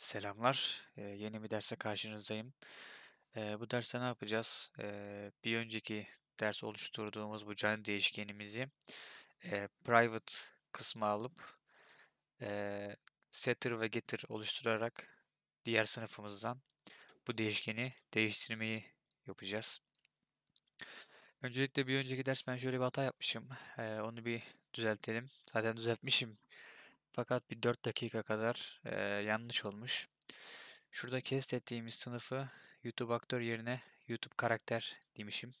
Selamlar. Ee, yeni bir derse karşınızdayım. Ee, bu derste ne yapacağız? Ee, bir önceki ders oluşturduğumuz bu can değişkenimizi e, private kısmı alıp e, setter ve getter oluşturarak diğer sınıfımızdan bu değişkeni değiştirmeyi yapacağız. Öncelikle bir önceki ders ben şöyle bir hata yapmışım. Ee, onu bir düzeltelim. Zaten düzeltmişim fakat bir 4 dakika kadar e, yanlış olmuş. Şurada kest sınıfı YouTube aktör yerine YouTube karakter demişim.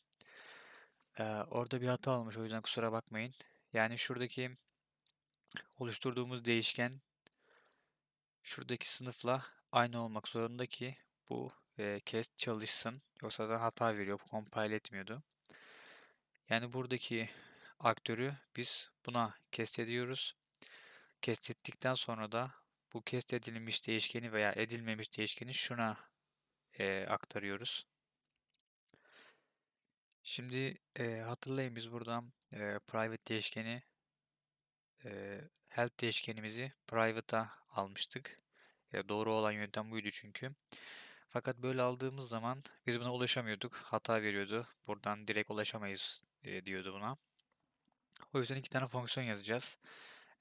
E, orada bir hata olmuş o yüzden kusura bakmayın. Yani şuradaki oluşturduğumuz değişken şuradaki sınıfla aynı olmak zorunda ki bu e, kest çalışsın. Yoksa da hata veriyor. Compile etmiyordu. Yani buradaki aktörü biz buna kest ediyoruz. Kestettikten sonra da bu kest edilmiş değişkeni veya edilmemiş değişkeni şuna e, aktarıyoruz. Şimdi e, hatırlayın biz buradan e, private değişkeni e, health değişkenimizi private'a almıştık. E, doğru olan yöntem buydu çünkü. Fakat böyle aldığımız zaman biz buna ulaşamıyorduk. Hata veriyordu. Buradan direkt ulaşamayız e, diyordu buna. O yüzden iki tane fonksiyon yazacağız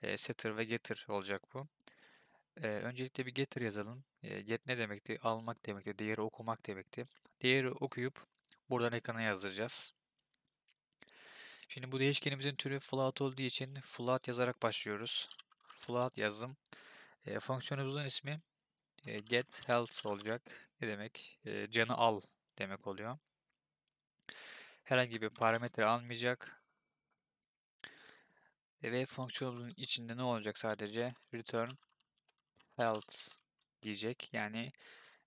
e, setter ve getter olacak bu. E, öncelikle bir getter yazalım. E, get ne demekti? Almak demekti. Diğeri okumak demekti. Diğeri okuyup buradan ekrana yazdıracağız. Şimdi bu değişkenimizin türü float olduğu için float yazarak başlıyoruz. Float yazdım. E, fonksiyonumuzun ismi e, get health olacak. Ne demek? E, canı al demek oluyor. Herhangi bir parametre almayacak. E, ve fonksiyonun içinde ne olacak sadece? Return health diyecek. Yani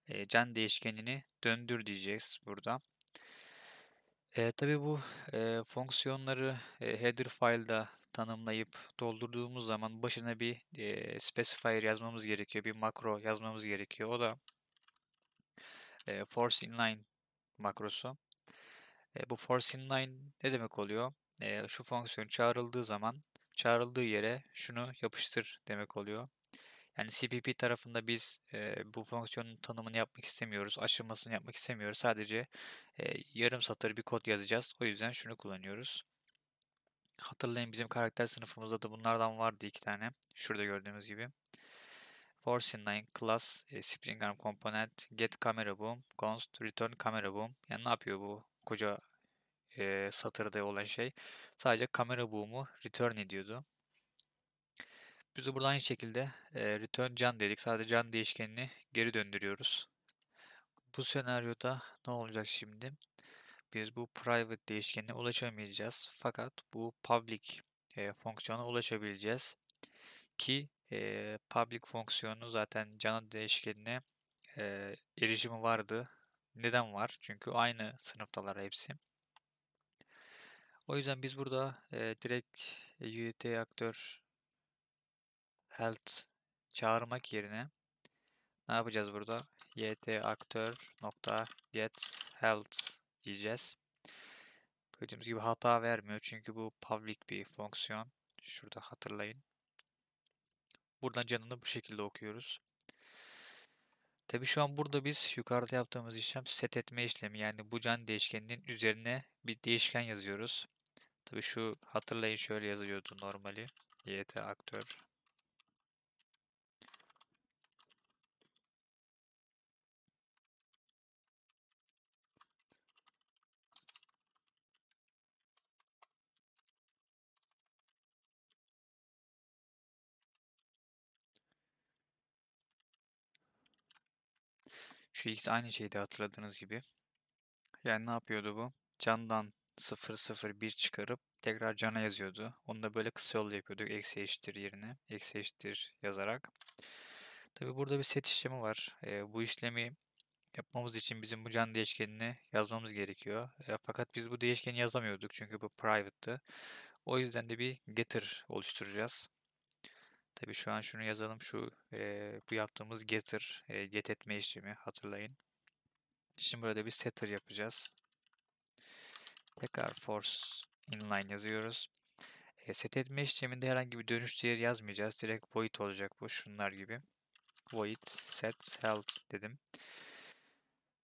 e, can değişkenini döndür diyeceğiz burada. E, Tabi bu e, fonksiyonları e, header file'da tanımlayıp doldurduğumuz zaman başına bir e, specifier yazmamız gerekiyor. Bir makro yazmamız gerekiyor. O da e, force inline makrosu. E, bu force inline ne demek oluyor? E, şu fonksiyon çağrıldığı zaman çağrıldığı yere şunu yapıştır demek oluyor. Yani CPP tarafında biz e, bu fonksiyonun tanımını yapmak istemiyoruz, aşılmasını yapmak istemiyoruz. Sadece e, yarım satır bir kod yazacağız. O yüzden şunu kullanıyoruz. Hatırlayın bizim karakter sınıfımızda da bunlardan vardı iki tane. Şurada gördüğümüz gibi. Force inline class e, spring arm component get camera boom const return camera boom. Yani ne yapıyor bu koca e, satırda olan şey. Sadece kamera boom'u return ediyordu. Biz de burada aynı şekilde e, return can dedik. Sadece can değişkenini geri döndürüyoruz. Bu senaryoda ne olacak şimdi? Biz bu private değişkenine ulaşamayacağız. Fakat bu public e, fonksiyona ulaşabileceğiz. Ki e, public fonksiyonu zaten can değişkenine e, erişimi vardı. Neden var? Çünkü aynı sınıftalar hepsi. O yüzden biz burada e, direkt UDT e, aktör health çağırmak yerine ne yapacağız burada? YT aktör nokta get health diyeceğiz. Gördüğümüz gibi hata vermiyor çünkü bu public bir fonksiyon. Şurada hatırlayın. Buradan canını bu şekilde okuyoruz. Tabi şu an burada biz yukarıda yaptığımız işlem set etme işlemi yani bu can değişkeninin üzerine bir değişken yazıyoruz. Tabii şu hatırlayın şöyle yazıyordu normali. YT aktör. Şu ikisi aynı şeydi hatırladığınız gibi. Yani ne yapıyordu bu? Candan 001 çıkarıp tekrar cana yazıyordu. Onu da böyle kısa yolda yapıyorduk. Eksi eşittir yerine. Eksi eşittir yazarak. Tabi burada bir set işlemi var. E, bu işlemi yapmamız için bizim bu can değişkenini yazmamız gerekiyor. E, fakat biz bu değişkeni yazamıyorduk çünkü bu private'tı. O yüzden de bir getter oluşturacağız. Tabi şu an şunu yazalım. Şu e, bu yaptığımız getter, e, get etme işlemi hatırlayın. Şimdi burada bir setter yapacağız. Tekrar force inline yazıyoruz. E, set etme işleminde herhangi bir dönüş değeri yazmayacağız. Direkt void olacak bu şunlar gibi. Void set helps dedim.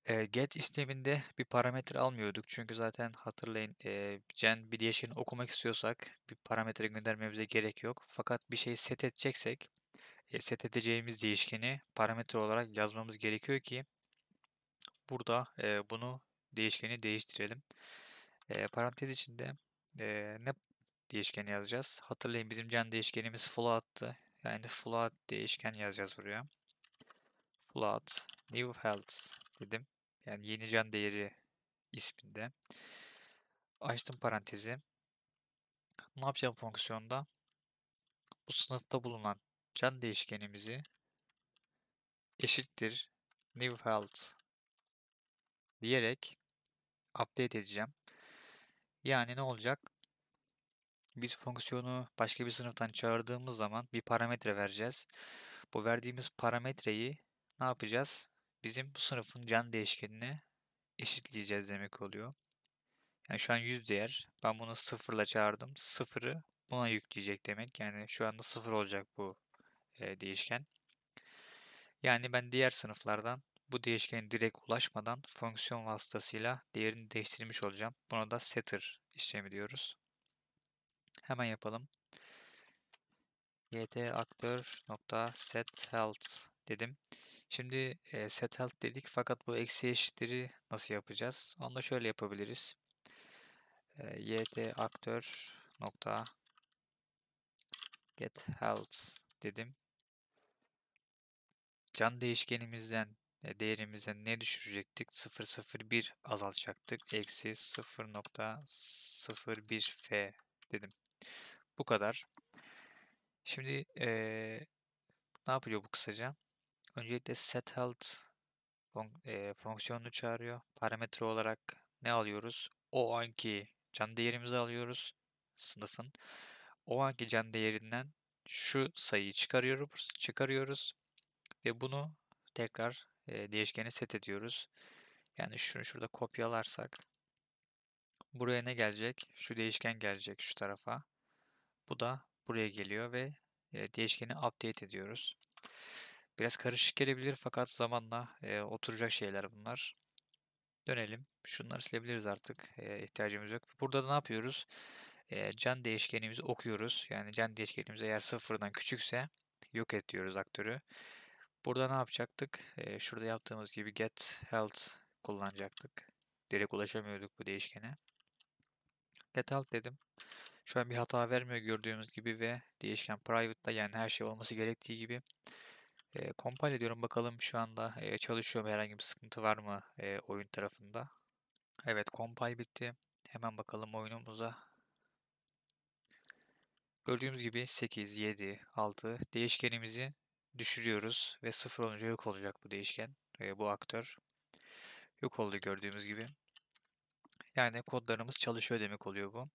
E, get işleminde bir parametre almıyorduk. Çünkü zaten hatırlayın e, gen bir değişkeni okumak istiyorsak bir parametre göndermemize gerek yok. Fakat bir şey set edeceksek e, set edeceğimiz değişkeni parametre olarak yazmamız gerekiyor ki burada e, bunu değişkeni değiştirelim. E, parantez içinde e, ne değişkeni yazacağız? Hatırlayın bizim can değişkenimiz float'tı. Yani float değişken yazacağız buraya. Float new health dedim. Yani yeni can değeri isminde. Açtım parantezi. Ne yapacağım fonksiyonda? Bu sınıfta bulunan can değişkenimizi eşittir new health diyerek update edeceğim. Yani ne olacak? Biz fonksiyonu başka bir sınıftan çağırdığımız zaman bir parametre vereceğiz. Bu verdiğimiz parametreyi ne yapacağız? Bizim bu sınıfın can değişkenini eşitleyeceğiz demek oluyor. Yani şu an 100 değer. Ben bunu sıfırla çağırdım. Sıfırı buna yükleyecek demek. Yani şu anda sıfır olacak bu e, değişken. Yani ben diğer sınıflardan bu değişkene direkt ulaşmadan fonksiyon vasıtasıyla değerini değiştirmiş olacağım. Buna da setter işlemi diyoruz. Hemen yapalım. Yt ytaktör.set health dedim. Şimdi e, set health dedik fakat bu eksi eşitleri nasıl yapacağız? Onu da şöyle yapabiliriz. E, ytaktör nokta get health dedim. Can değişkenimizden e, değerimize ne düşürecektik? 001 azaltacaktık. Eksi 0.01 F dedim. Bu kadar. Şimdi ee, ne yapıyor bu kısaca? Öncelikle setHealth fon e, fonksiyonunu çağırıyor. Parametre olarak ne alıyoruz? O anki can değerimizi alıyoruz sınıfın. O anki can değerinden şu sayıyı çıkarıyoruz, çıkarıyoruz ve bunu tekrar e, değişkeni set ediyoruz. Yani şunu şurada kopyalarsak buraya ne gelecek? Şu değişken gelecek şu tarafa. Bu da buraya geliyor ve e, değişkeni update ediyoruz. Biraz karışık gelebilir fakat zamanla e, oturacak şeyler bunlar. Dönelim. Şunları silebiliriz artık. E, ihtiyacımız yok. Burada da ne yapıyoruz? E, can değişkenimizi okuyoruz. Yani can değişkenimiz eğer sıfırdan küçükse yok et diyoruz aktörü. Burada ne yapacaktık? Ee, şurada yaptığımız gibi get health kullanacaktık. Direkt ulaşamıyorduk bu değişkene. Get health dedim. Şu an bir hata vermiyor gördüğümüz gibi ve değişken private'da yani her şey olması gerektiği gibi. E, compile ediyorum bakalım şu anda e, çalışıyor mu herhangi bir sıkıntı var mı e, oyun tarafında. Evet compile bitti. Hemen bakalım oyunumuza. Gördüğümüz gibi 8, 7, 6 değişkenimizi düşürüyoruz ve sıfır olunca yok olacak bu değişken ve bu aktör. Yok oldu gördüğümüz gibi. Yani kodlarımız çalışıyor demek oluyor bu.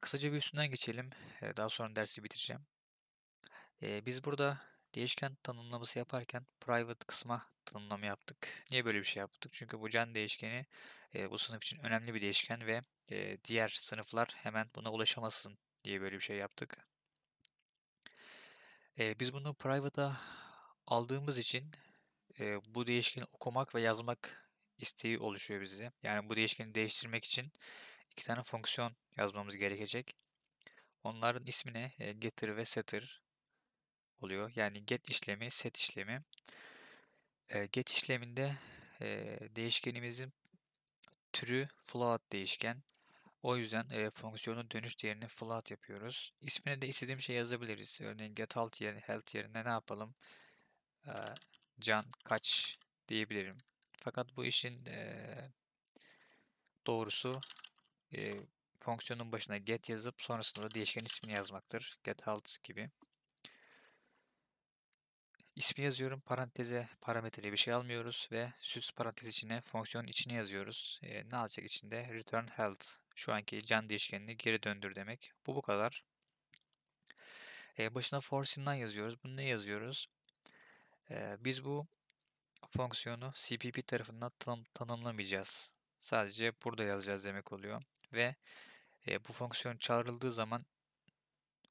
Kısaca bir üstünden geçelim. Ee, daha sonra dersi bitireceğim. Ee, biz burada değişken tanımlaması yaparken private kısma tanımlama yaptık. Niye böyle bir şey yaptık? Çünkü bu can değişkeni e, bu sınıf için önemli bir değişken ve e, diğer sınıflar hemen buna ulaşamasın diye böyle bir şey yaptık. Eee, biz bunu private'a aldığımız için, eee, bu değişkeni okumak ve yazmak isteği oluşuyor bizde. Yani bu değişkeni değiştirmek için iki tane fonksiyon yazmamız gerekecek. Onların ismi ne? Eee, getter ve setter oluyor. Yani get işlemi, set işlemi. Eee, get işleminde, eee, değişkenimizin türü float değişken. O yüzden e, fonksiyonun dönüş değerini float yapıyoruz. İsmine de istediğim şey yazabiliriz. Örneğin get health yerine, health yerine ne yapalım? E, can kaç diyebilirim. Fakat bu işin e, doğrusu e, fonksiyonun başına get yazıp sonrasında da değişken ismini yazmaktır. Get health gibi. İsmi yazıyorum paranteze parametreli bir şey almıyoruz ve süs parantez içine fonksiyonun içine yazıyoruz. E, ne alacak içinde? Return health şu anki can değişkenini geri döndür demek. Bu bu kadar. E, başına force'inden yazıyoruz. Bunu ne yazıyoruz? E, biz bu fonksiyonu CPP tarafından tanım, tanımlamayacağız. Sadece burada yazacağız demek oluyor. Ve e, bu fonksiyon çağrıldığı zaman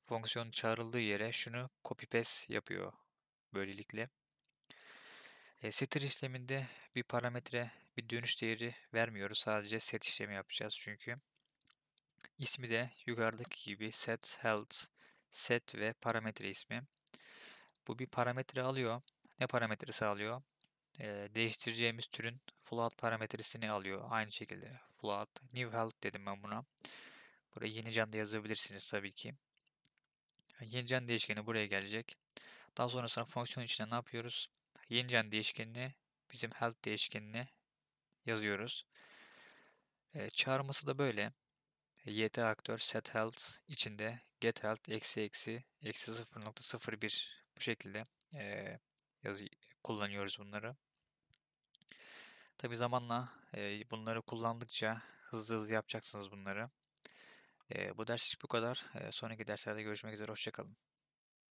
fonksiyon çağrıldığı yere şunu copy paste yapıyor böylelikle. E, setter işleminde bir parametre, bir dönüş değeri vermiyoruz. Sadece set işlemi yapacağız çünkü. İsmi de yukarıdaki gibi set health, set ve parametre ismi. Bu bir parametre alıyor. Ne parametresi alıyor? Ee, değiştireceğimiz türün float parametresini alıyor. Aynı şekilde float, new health dedim ben buna. Buraya yeni can da yazabilirsiniz tabii ki. Yeni can değişkeni buraya gelecek. Daha sonrasında fonksiyon içinde ne yapıyoruz? Yeni can değişkenini bizim health değişkenini yazıyoruz. Ee, çağırması da böyle. YT aktör set health içinde get health eksi eksi eksi 0.01 bu şekilde e, yazı kullanıyoruz bunları. Tabi zamanla e, bunları kullandıkça hızlı hızlı yapacaksınız bunları. E, bu derslik bu kadar. E, sonraki derslerde görüşmek üzere. Hoşçakalın.